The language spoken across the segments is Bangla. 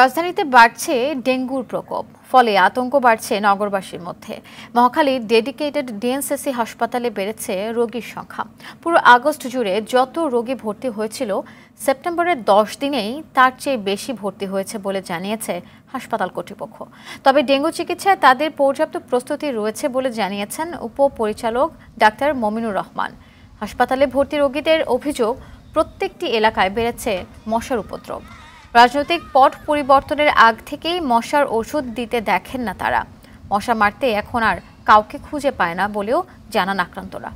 রাজধানীতে বাড়ছে ডেঙ্গুর প্রকোপ ফলে আতঙ্ক বাড়ছে নগরবাসীর মধ্যে মহাখালীর ডেডিকেটেড ডিএনসিসি হাসপাতালে বেড়েছে রোগীর সংখ্যা পুরো আগস্ট জুড়ে যত রোগী ভর্তি হয়েছিল সেপ্টেম্বরের দশ দিনেই তার চেয়ে বেশি ভর্তি হয়েছে বলে জানিয়েছে হাসপাতাল কর্তৃপক্ষ তবে ডেঙ্গু চিকিৎসায় তাদের পর্যাপ্ত প্রস্তুতি রয়েছে বলে জানিয়েছেন উপপরিচালক ডাক্তার মমিনুর রহমান হাসপাতালে ভর্তি রোগীদের অভিযোগ প্রত্যেকটি এলাকায় বেড়েছে মশার উপদ্রব রাজনৈতিক পট পরিবর্তনের আগ থেকেই মশার ওষুধ দিতে দেখেন না তারা মশা মারতে এখন আর কাউকে খুঁজে পায় না বলেও জানান আক্রান্তরা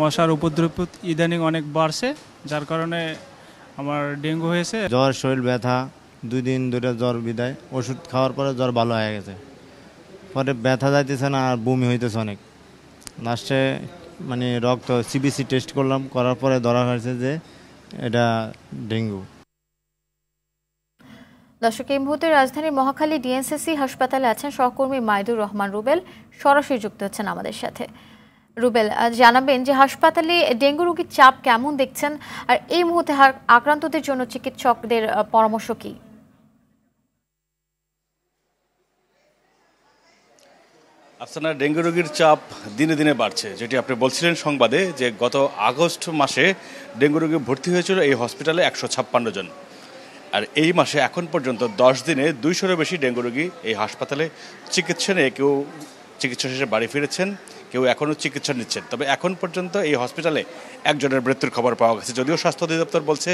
মশার উপদ্রব ইদানিং অনেক বাড়ছে যার কারণে আমার ডেঙ্গু হয়েছে জ্বর শরীর ব্যথা দুই দিন ধরে জ্বর বিদায় ওষুধ খাওয়ার পরে জ্বর ভালো হয়ে গেছে পরে ব্যথা যাইতেছে না আর বমি হইতেছে অনেক লাস্টে মানে রক্ত সিবিসি টেস্ট করলাম করার পরে ধরা হয়েছে যে এটা ডেঙ্গু দর্শক এই মুহূর্তে রাজধানীর মহাখালী ডিএনসিসি হাসপাতালে আছেন সহকর্মী মাইদুর রহমান রুবেল সরাসরি যুক্ত হচ্ছেন আমাদের সাথে রুবেল জানাবেন যে হাসপাতালে ডেঙ্গু রোগীর চাপ কেমন দেখছেন আর এই মুহূর্তে আক্রান্তদের জন্য চিকিৎসকদের পরামর্শ কী আপনার ডেঙ্গু রোগীর চাপ দিনে দিনে বাড়ছে যেটি আপনি বলছিলেন সংবাদে যে গত আগস্ট মাসে ডেঙ্গু রোগী ভর্তি হয়েছিল এই হসপিটালে একশো ছাপ্পান্ন জন আর এই মাসে এখন পর্যন্ত দশ দিনে দুইশোরও বেশি ডেঙ্গু রোগী এই হাসপাতালে চিকিৎসা নিয়ে কেউ চিকিৎসা শেষে বাড়ি ফিরেছেন কেউ এখনও চিকিৎসা নিচ্ছেন তবে এখন পর্যন্ত এই হসপিটালে একজনের মৃত্যুর খবর পাওয়া গেছে যদিও স্বাস্থ্য অধিদপ্তর বলছে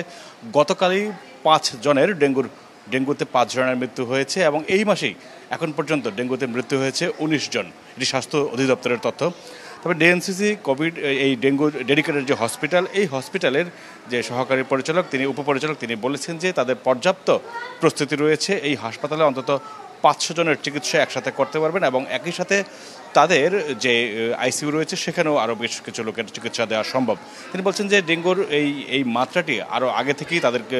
গতকালই পাঁচ জনের ডেঙ্গুর ডেঙ্গুতে পাঁচ জনের মৃত্যু হয়েছে এবং এই মাসেই এখন পর্যন্ত ডেঙ্গুতে মৃত্যু হয়েছে উনিশ জন এটি স্বাস্থ্য অধিদপ্তরের তথ্য তবে ডিএনসিসি কোভিড এই ডেঙ্গু ডেডিকেটেড যে হসপিটাল এই হসপিটালের যে সহকারী পরিচালক তিনি উপপরিচালক তিনি বলেছেন যে তাদের পর্যাপ্ত প্রস্তুতি রয়েছে এই হাসপাতালে অন্তত পাঁচশো জনের চিকিৎসা একসাথে করতে পারবেন এবং একই সাথে তাদের যে আইসিউ রয়েছে সেখানেও আরও বেশ কিছু লোকের চিকিৎসা দেওয়া সম্ভব তিনি বলছেন যে ডেঙ্গুর এই এই মাত্রাটি আরও আগে থেকেই তাদেরকে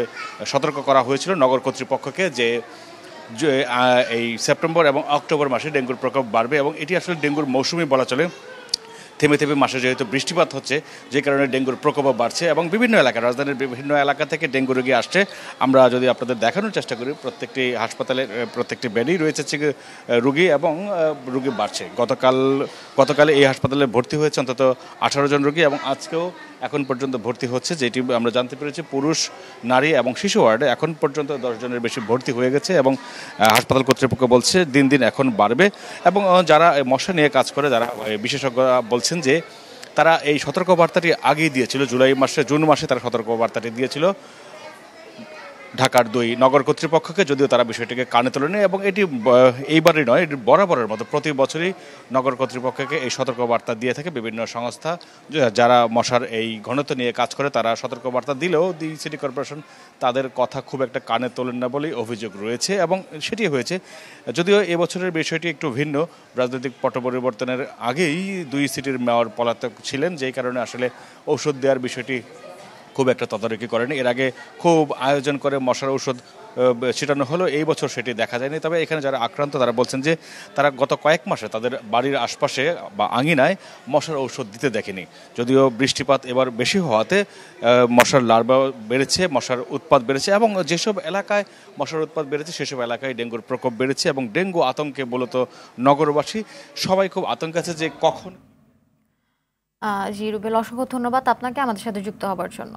সতর্ক করা হয়েছিল নগর কর্তৃপক্ষকে যে এই সেপ্টেম্বর এবং অক্টোবর মাসে ডেঙ্গুর প্রকোপ বাড়বে এবং এটি আসলে ডেঙ্গুর মৌসুমি বলা চলে থেমে থেমে মাসে যেহেতু বৃষ্টিপাত হচ্ছে যে কারণে ডেঙ্গুর প্রকোপও বাড়ছে এবং বিভিন্ন এলাকা রাজধানীর বিভিন্ন এলাকা থেকে ডেঙ্গু রোগী আসছে আমরা যদি আপনাদের দেখানোর চেষ্টা করি প্রত্যেকটি হাসপাতালের প্রত্যেকটি বেডেই রয়েছে রুগী এবং রুগী বাড়ছে গতকাল গতকালে এই হাসপাতালে ভর্তি হয়েছে অন্তত আঠারো জন রুগী এবং আজকেও এখন পর্যন্ত ভর্তি হচ্ছে যেটি আমরা জানতে পেরেছি পুরুষ নারী এবং শিশু ওয়ার্ডে এখন পর্যন্ত দশজনের বেশি ভর্তি হয়ে গেছে এবং হাসপাতাল কর্তৃপক্ষ বলছে দিন দিন এখন বাড়বে এবং যারা মশা নিয়ে কাজ করে যারা বিশেষজ্ঞরা বলছে বলছেন যে তারা এই সতর্কবার্তাটি আগেই দিয়েছিল জুলাই মাসে জুন মাসে তারা সতর্কবার্তাটি দিয়েছিল ঢাকার দুই নগর কর্তৃপক্ষকে যদিও তারা বিষয়টিকে কানে তোলেনি এবং এটি এইবারই নয় এটি বরাবরের মতো প্রতি বছরই নগর কর্তৃপক্ষকে এই সতর্কবার্তা দিয়ে থাকে বিভিন্ন সংস্থা যারা মশার এই ঘনত্ব নিয়ে কাজ করে তারা সতর্কবার্তা দিলেও দি সিটি কর্পোরেশন তাদের কথা খুব একটা কানে তোলেন না বলেই অভিযোগ রয়েছে এবং সেটি হয়েছে যদিও এবছরের বিষয়টি একটু ভিন্ন রাজনৈতিক পট পরিবর্তনের আগেই দুই সিটির মেয়র পলাতক ছিলেন যেই কারণে আসলে ঔষধ দেওয়ার বিষয়টি খুব একটা তদারকি করেনি এর আগে খুব আয়োজন করে মশার ঔষধ ছিটানো হলো এই বছর সেটি দেখা যায়নি তবে এখানে যারা আক্রান্ত তারা বলছেন যে তারা গত কয়েক মাসে তাদের বাড়ির আশপাশে বা আঙিনায় মশার ঔষধ দিতে দেখেনি যদিও বৃষ্টিপাত এবার বেশি হওয়াতে মশার লার্ভা বেড়েছে মশার উৎপাত বেড়েছে এবং যেসব এলাকায় মশার উৎপাত বেড়েছে সেসব এলাকায় ডেঙ্গুর প্রকোপ বেড়েছে এবং ডেঙ্গু আতঙ্কে মূলত নগরবাসী সবাই খুব আতঙ্ক আছে যে কখন জি রুবেল অসংখ্য ধন্যবাদ আপনাকে আমাদের সাথে যুক্ত হবার জন্য